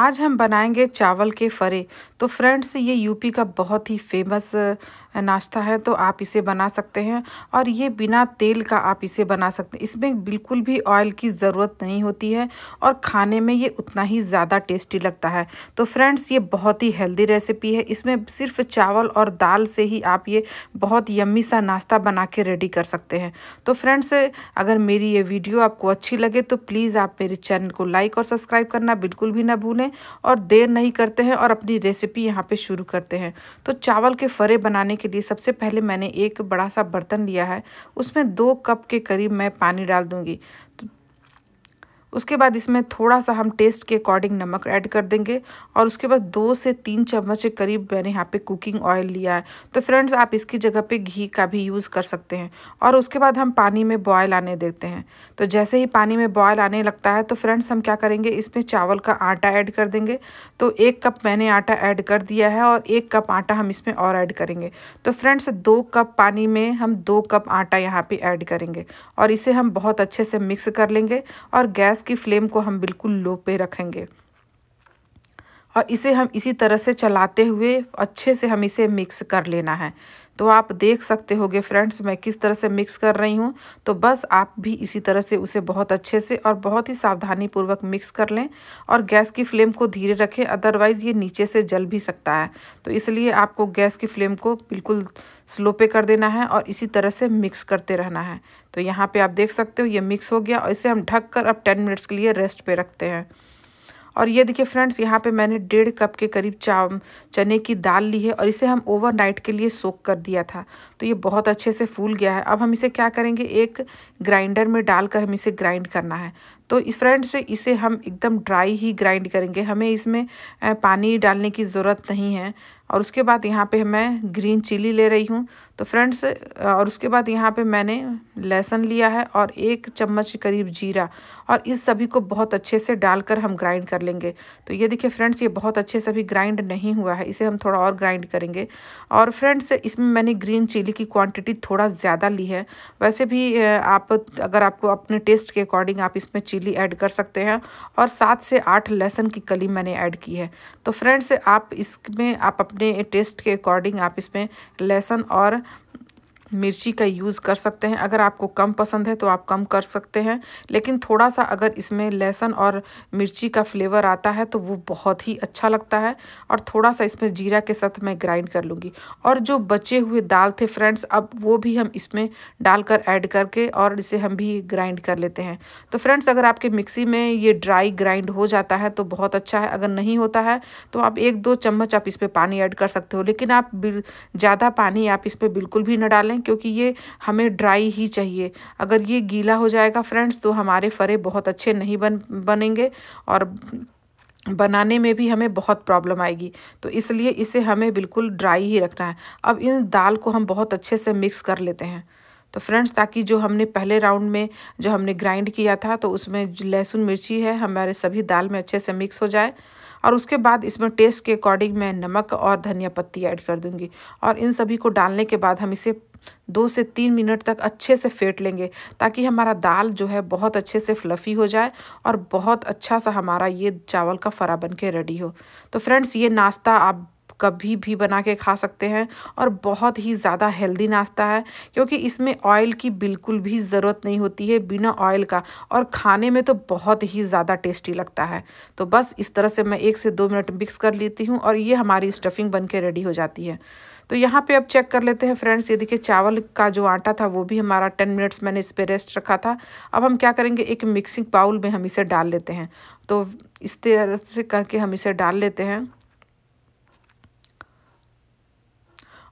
आज हम बनाएंगे चावल के फ़रे तो फ्रेंड्स ये यूपी का बहुत ही फेमस नाश्ता है तो आप इसे बना सकते हैं और ये बिना तेल का आप इसे बना सकते हैं इसमें बिल्कुल भी ऑयल की ज़रूरत नहीं होती है और खाने में ये उतना ही ज़्यादा टेस्टी लगता है तो फ्रेंड्स ये बहुत ही हेल्दी रेसिपी है इसमें सिर्फ चावल और दाल से ही आप ये बहुत यम्मी सा नाश्ता बना के रेडी कर सकते हैं तो फ्रेंड्स अगर मेरी ये वीडियो आपको अच्छी लगे तो प्लीज़ आप मेरे चैनल को लाइक और सब्सक्राइब करना बिल्कुल भी ना भूलें और देर नहीं करते हैं और अपनी रेसिपी यहाँ पर शुरू करते हैं तो चावल के फरे बनाने के लिए सबसे पहले मैंने एक बड़ा सा बर्तन लिया है उसमें दो कप के करीब मैं पानी डाल दूँगी तो उसके बाद इसमें थोड़ा सा हम टेस्ट के अकॉर्डिंग नमक ऐड कर देंगे और उसके बाद दो से तीन चम्मच के करीब मैंने यहाँ पे कुकिंग ऑयल लिया है तो फ्रेंड्स आप इसकी जगह पे घी का भी यूज़ कर सकते हैं और उसके बाद हम पानी में बॉयल आने देते हैं तो जैसे ही पानी में बॉयल आने लगता है तो फ्रेंड्स हम क्या करेंगे इसमें चावल का आटा ऐड कर देंगे तो एक कप मैंने आटा ऐड कर दिया है और एक कप आटा हम इसमें और ऐड करेंगे तो फ्रेंड्स दो कप पानी में हम दो कप आटा यहाँ पर ऐड करेंगे और इसे हम बहुत अच्छे से मिक्स कर लेंगे और गैस गैस की फ्लेम को हम बिल्कुल लो पे रखेंगे और इसे हम इसी तरह से चलाते हुए अच्छे से हम इसे मिक्स कर लेना है तो आप देख सकते होगे फ्रेंड्स मैं किस तरह से मिक्स कर रही हूँ तो बस आप भी इसी तरह से उसे बहुत अच्छे से और बहुत ही सावधानी पूर्वक मिक्स कर लें और गैस की फ्लेम को धीरे रखें अदरवाइज़ ये नीचे से जल भी सकता है तो इसलिए आपको गैस की फ्लेम को बिल्कुल स्लो पे कर देना है और इसी तरह से मिक्स करते रहना है तो यहाँ पर आप देख सकते हो ये मिक्स हो गया और इसे हम ढक कर अब टेन मिनट्स के लिए रेस्ट पर रखते हैं और ये देखिए फ्रेंड्स यहाँ पे मैंने डेढ़ कप के करीब चा चने की दाल ली है और इसे हम ओवरनाइट के लिए सोक कर दिया था तो ये बहुत अच्छे से फूल गया है अब हम इसे क्या करेंगे एक ग्राइंडर में डालकर हम इसे ग्राइंड करना है तो फ्रेंड्स इसे हम एकदम ड्राई ही ग्राइंड करेंगे हमें इसमें पानी डालने की ज़रूरत नहीं है और उसके बाद यहाँ पे मैं ग्रीन चिली ले रही हूँ तो फ्रेंड्स और उसके बाद यहाँ पे मैंने लहसुन लिया है और एक चम्मच करीब जीरा और इस सभी को बहुत अच्छे से डालकर हम ग्राइंड कर लेंगे तो ये देखिए फ्रेंड्स ये बहुत अच्छे से अभी ग्राइंड नहीं हुआ है इसे हम थोड़ा और ग्राइंड करेंगे और फ्रेंड्स इसमें मैंने ग्रीन चिली की क्वान्टिटी थोड़ा ज़्यादा ली है वैसे भी आप अगर आपको अपने टेस्ट के अकॉर्डिंग आप इसमें चिली ऐड कर सकते हैं और सात से आठ लहसुन की कली मैंने ऐड की है तो फ्रेंड्स आप इसमें आप अपने अपने टेस्ट के अकॉर्डिंग आप इसमें लहसन और मिर्ची का यूज़ कर सकते हैं अगर आपको कम पसंद है तो आप कम कर सकते हैं लेकिन थोड़ा सा अगर इसमें लहसुन और मिर्ची का फ्लेवर आता है तो वो बहुत ही अच्छा लगता है और थोड़ा सा इसमें जीरा के साथ मैं ग्राइंड कर लूँगी और जो बचे हुए दाल थे फ्रेंड्स अब वो भी हम इसमें डालकर ऐड करके और इसे हम भी ग्राइंड कर लेते हैं तो फ्रेंड्स अगर आपके मिक्सी में ये ड्राई ग्राइंड हो जाता है तो बहुत अच्छा है अगर नहीं होता है तो आप एक दो चम्मच आप इस पर पानी ऐड कर सकते हो लेकिन आप ज़्यादा पानी आप इस पर बिल्कुल भी न डालें क्योंकि ये हमें ड्राई ही चाहिए अगर ये गीला हो जाएगा फ्रेंड्स तो हमारे फरे बहुत अच्छे नहीं बन बनेंगे और बनाने में भी हमें बहुत प्रॉब्लम आएगी तो इसलिए इसे हमें बिल्कुल ड्राई ही रखना है अब इन दाल को हम बहुत अच्छे से मिक्स कर लेते हैं तो फ्रेंड्स ताकि जो हमने पहले राउंड में जो हमने ग्राइंड किया था तो उसमें लहसुन मिर्ची है हमारे सभी दाल में अच्छे से मिक्स हो जाए और उसके बाद इसमें टेस्ट के अकॉर्डिंग मैं नमक और धनिया पत्ती ऐड कर दूँगी और इन सभी को डालने के बाद हम इसे दो से तीन मिनट तक अच्छे से फेंट लेंगे ताकि हमारा दाल जो है बहुत अच्छे से फ्लफ़ी हो जाए और बहुत अच्छा सा हमारा ये चावल का फरा बन के रेडी हो तो फ्रेंड्स ये नाश्ता आप कभी भी बना के खा सकते हैं और बहुत ही ज़्यादा हेल्दी नाश्ता है क्योंकि इसमें ऑयल की बिल्कुल भी ज़रूरत नहीं होती है बिना ऑयल का और खाने में तो बहुत ही ज़्यादा टेस्टी लगता है तो बस इस तरह से मैं एक से दो मिनट मिक्स कर लेती हूँ और ये हमारी स्टफिंग बन के रेडी हो जाती है तो यहाँ पे अब चेक कर लेते हैं फ्रेंड्स ये देखिए चावल का जो आटा था वो भी हमारा टेन मिनट्स मैंने इस पर रेस्ट रखा था अब हम क्या करेंगे एक मिक्सिंग बाउल में हम इसे डाल लेते हैं तो इस तरह से करके हम इसे डाल लेते हैं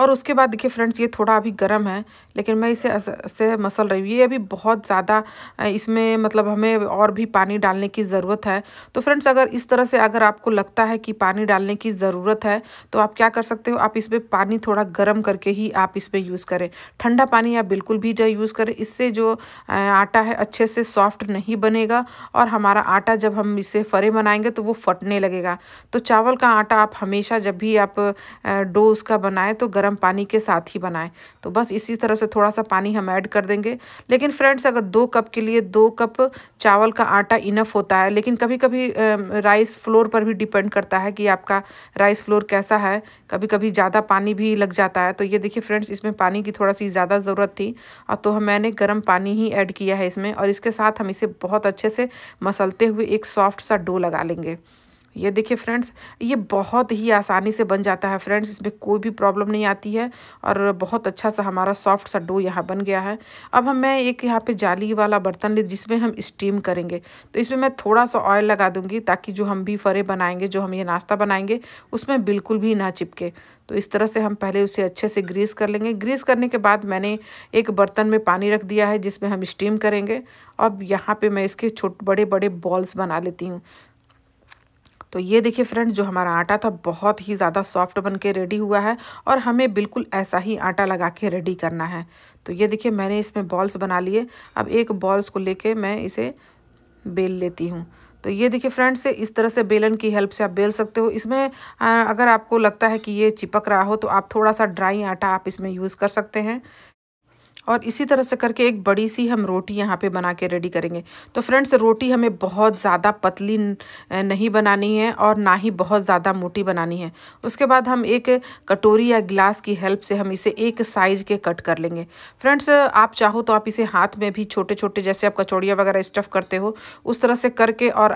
और उसके बाद देखिए फ्रेंड्स ये थोड़ा अभी गर्म है लेकिन मैं इसे से मसल रही हूँ ये अभी बहुत ज़्यादा इसमें मतलब हमें और भी पानी डालने की ज़रूरत है तो फ्रेंड्स अगर इस तरह से अगर आपको लगता है कि पानी डालने की ज़रूरत है तो आप क्या कर सकते हो आप इसमें पानी थोड़ा गर्म करके ही आप इस पर यूज़ करें ठंडा पानी आप बिल्कुल भी यूज़ करें इससे जो आटा है अच्छे से सॉफ्ट नहीं बनेगा और हमारा आटा जब हम इसे फरे बनाएंगे तो वो फटने लगेगा तो चावल का आटा आप हमेशा जब भी आप डो उसका बनाएं तो गर्म हम पानी के साथ ही बनाएं तो बस इसी तरह से थोड़ा सा पानी हम ऐड कर देंगे लेकिन फ्रेंड्स अगर दो कप के लिए दो कप चावल का आटा इनफ होता है लेकिन कभी कभी राइस फ्लोर पर भी डिपेंड करता है कि आपका राइस फ्लोर कैसा है कभी कभी ज़्यादा पानी भी लग जाता है तो ये देखिए फ्रेंड्स इसमें पानी की थोड़ा सी ज़्यादा ज़रूरत थी और तो हम मैंने गर्म पानी ही ऐड किया है इसमें और इसके साथ हम इसे बहुत अच्छे से मसलते हुए एक सॉफ्ट सा डो लगा लेंगे ये देखिए फ्रेंड्स ये बहुत ही आसानी से बन जाता है फ्रेंड्स इसमें कोई भी प्रॉब्लम नहीं आती है और बहुत अच्छा सा हमारा सॉफ्ट सा डो यहाँ बन गया है अब हम मैं एक यहाँ पे जाली वाला बर्तन ले जिसमें हम स्टीम करेंगे तो इसमें मैं थोड़ा सा ऑयल लगा दूँगी ताकि जो हम भी फरे बनाएंगे जो हम ये नाश्ता बनाएंगे उसमें बिल्कुल भी ना चिपके तो इस तरह से हम पहले उसे अच्छे से ग्रीस कर लेंगे ग्रीस करने के बाद मैंने एक बर्तन में पानी रख दिया है जिसमें हम स्टीम करेंगे अब यहाँ पे मैं इसके छोटे बड़े बड़े बॉल्स बना लेती हूँ तो ये देखिए फ्रेंड्स जो हमारा आटा था बहुत ही ज़्यादा सॉफ्ट बन के रेडी हुआ है और हमें बिल्कुल ऐसा ही आटा लगा के रेडी करना है तो ये देखिए मैंने इसमें बॉल्स बना लिए अब एक बॉल्स को लेके मैं इसे बेल लेती हूँ तो ये देखिए फ्रेंड्स इस तरह से बेलन की हेल्प से आप बेल सकते हो इसमें अगर आपको लगता है कि ये चिपक रहा हो तो आप थोड़ा सा ड्राई आटा आप इसमें यूज़ कर सकते हैं और इसी तरह से करके एक बड़ी सी हम रोटी यहाँ पे बना के रेडी करेंगे तो फ्रेंड्स रोटी हमें बहुत ज़्यादा पतली नहीं बनानी है और ना ही बहुत ज़्यादा मोटी बनानी है उसके बाद हम एक कटोरी या गिलास की हेल्प से हम इसे एक साइज़ के कट कर लेंगे फ्रेंड्स आप चाहो तो आप इसे हाथ में भी छोटे छोटे जैसे आप कचौड़ियाँ वगैरह स्टफ़ करते हो उस तरह से करके और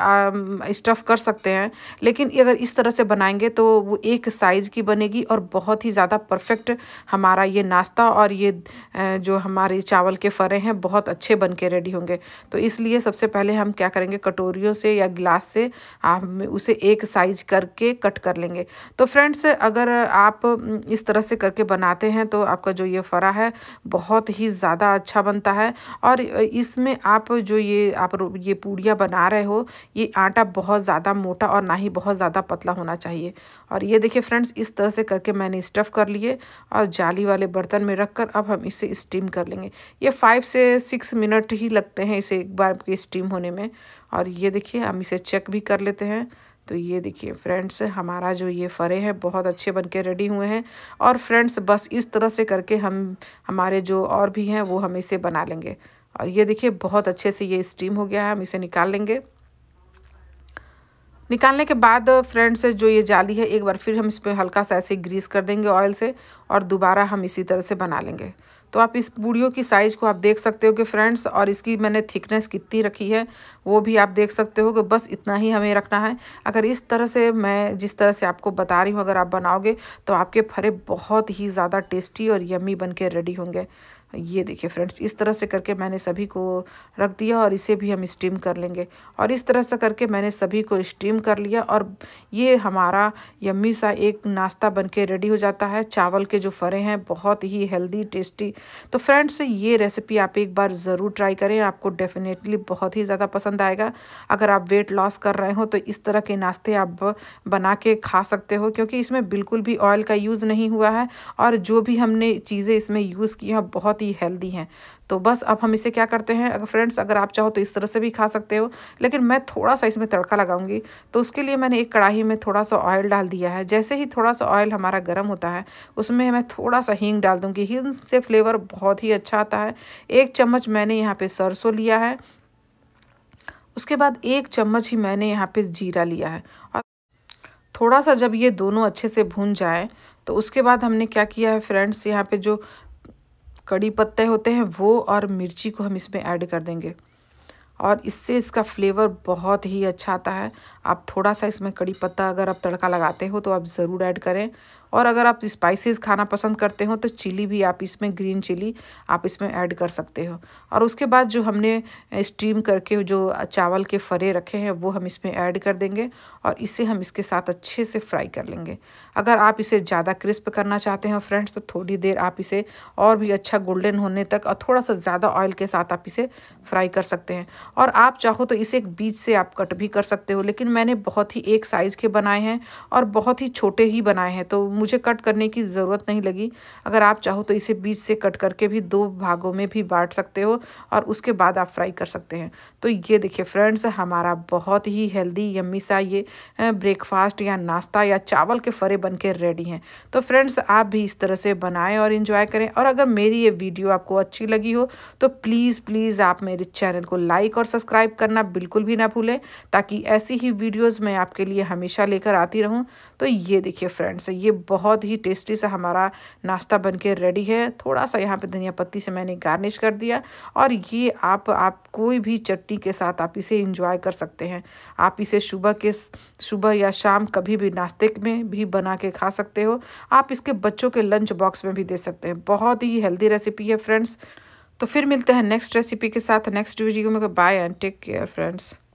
स्टफ़ कर सकते हैं लेकिन अगर इस तरह से बनाएंगे तो वो एक साइज़ की बनेगी और बहुत ही ज़्यादा परफेक्ट हमारा ये नाश्ता और ये जो हमारे चावल के फ़रे हैं बहुत अच्छे बन के रेडी होंगे तो इसलिए सबसे पहले हम क्या करेंगे कटोरियों से या गिलास से हम उसे एक साइज करके कट कर लेंगे तो फ्रेंड्स अगर आप हम्म, इस तरह से करके बनाते हैं तो आपका जो ये फ़रा है बहुत ही ज़्यादा अच्छा बनता है और इसमें आप जो ये आप ये पूड़ियाँ बना रहे हो ये आटा बहुत ज़्यादा मोटा और ना ही बहुत ज़्यादा पतला होना चाहिए और ये देखिए फ्रेंड्स इस तरह से करके मैंने स्टफ़ कर लिए और जाली वाले बर्तन में रख अब हम इसे स्टीम स्टीम कर लेंगे ये फाइव से सिक्स मिनट ही लगते हैं इसे एक बार के स्टीम होने में और ये देखिए हम इसे चेक भी कर लेते हैं तो ये देखिए फ्रेंड्स हमारा जो ये फ़रे है बहुत अच्छे बन के रेडी हुए हैं और फ्रेंड्स बस इस तरह से करके हम हमारे जो और भी हैं वो हम इसे बना लेंगे और ये देखिए बहुत अच्छे से ये स्टीम हो गया है हम इसे निकाल लेंगे निकालने के बाद फ्रेंड्स जो ये जाली है एक बार फिर हम इस पर हल्का सा ऐसे ग्रीस कर देंगे ऑयल से और दोबारा हम इसी तरह से बना लेंगे तो आप इस बूढ़ियों की साइज़ को आप देख सकते हो कि फ्रेंड्स और इसकी मैंने थिकनेस कितनी रखी है वो भी आप देख सकते हो कि बस इतना ही हमें रखना है अगर इस तरह से मैं जिस तरह से आपको बता रही हूँ अगर आप बनाओगे तो आपके फरे बहुत ही ज़्यादा टेस्टी और यम्मी बन के रेडी होंगे ये देखिए फ्रेंड्स इस तरह से करके मैंने सभी को रख दिया और इसे भी हम स्टीम कर लेंगे और इस तरह से करके मैंने सभी को स्टीम कर लिया और ये हमारा यम्मी सा एक नाश्ता बन के रेडी हो जाता है चावल के जो फरे हैं बहुत ही हेल्दी टेस्टी तो फ्रेंड्स ये रेसिपी आप एक बार ज़रूर ट्राई करें आपको डेफिनेटली बहुत ही ज़्यादा पसंद आएगा अगर आप वेट लॉस कर रहे हो तो इस तरह के नाश्ते आप बना के खा सकते हो क्योंकि इसमें बिल्कुल भी ऑयल का यूज़ नहीं हुआ है और जो भी हमने चीज़ें इसमें यूज़ की हैं बहुत ही हेल्दी हैं तो बस अब हम इसे क्या करते हैं अगर फ्रेंड्स अगर आप चाहो तो इस तरह से भी खा सकते हो लेकिन मैं थोड़ा सा इसमें तड़का लगाऊंगी तो उसके लिए मैंने एक कढ़ाई में थोड़ा सा ऑयल डाल दिया है जैसे ही थोड़ा सा ऑयल हमारा गर्म होता है उसमें मैं थोड़ा सा हींग डाल दूँगी हींग से फ्लेवर बहुत ही अच्छा आता है एक चम्मच मैंने यहाँ पर सरसों लिया है उसके बाद एक चम्मच ही मैंने यहाँ पे जीरा लिया है और थोड़ा सा जब ये दोनों अच्छे से भून जाए तो उसके बाद हमने क्या किया है फ्रेंड्स यहाँ पे जो कड़ी पत्ते होते हैं वो और मिर्ची को हम इसमें ऐड कर देंगे और इससे इसका फ्लेवर बहुत ही अच्छा आता है आप थोड़ा सा इसमें कड़ी पत्ता अगर आप तड़का लगाते हो तो आप ज़रूर ऐड करें और अगर आप स्पाइसेस खाना पसंद करते हो तो चिली भी आप इसमें ग्रीन चिली आप इसमें ऐड कर सकते हो और उसके बाद जो हमने स्टीम करके जो चावल के फरे रखे हैं वो हम इसमें ऐड कर देंगे और इसे हम इसके साथ अच्छे से फ्राई कर लेंगे अगर आप इसे ज़्यादा क्रिस्प करना चाहते हो फ्रेंड्स तो थोड़ी देर आप इसे और भी अच्छा गोल्डन होने तक और थोड़ा सा ज़्यादा ऑयल के साथ आप इसे फ्राई कर सकते हैं और आप चाहो तो इसे एक बीज से आप कट भी कर सकते हो लेकिन मैंने बहुत ही एक साइज़ के बनाए हैं और बहुत ही छोटे ही बनाए हैं तो मुझे मुझे कट करने की ज़रूरत नहीं लगी अगर आप चाहो तो इसे बीच से कट करके भी दो भागों में भी बांट सकते हो और उसके बाद आप फ्राई कर सकते हैं तो ये देखिए फ्रेंड्स हमारा बहुत ही हेल्दी यम्मी सा ये ब्रेकफास्ट या नाश्ता या चावल के फरे बन के रेडी हैं तो फ्रेंड्स आप भी इस तरह से बनाएं और इन्जॉय करें और अगर मेरी ये वीडियो आपको अच्छी लगी हो तो प्लीज़ प्लीज़ आप मेरे चैनल को लाइक और सब्सक्राइब करना बिल्कुल भी ना भूलें ताकि ऐसी ही वीडियोज़ मैं आपके लिए हमेशा लेकर आती रहूँ तो ये देखिए फ्रेंड्स ये बहुत ही टेस्टी सा हमारा नाश्ता बन के रेडी है थोड़ा सा यहाँ पे धनिया पत्ती से मैंने गार्निश कर दिया और ये आप आप कोई भी चटनी के साथ आप इसे इंजॉय कर सकते हैं आप इसे सुबह के सुबह या शाम कभी भी नाश्ते में भी बना के खा सकते हो आप इसके बच्चों के लंच बॉक्स में भी दे सकते हैं बहुत ही हेल्दी रेसिपी है फ्रेंड्स तो फिर मिलते हैं नेक्स्ट रेसिपी के साथ नेक्स्ट वीडियो में bye and take care friends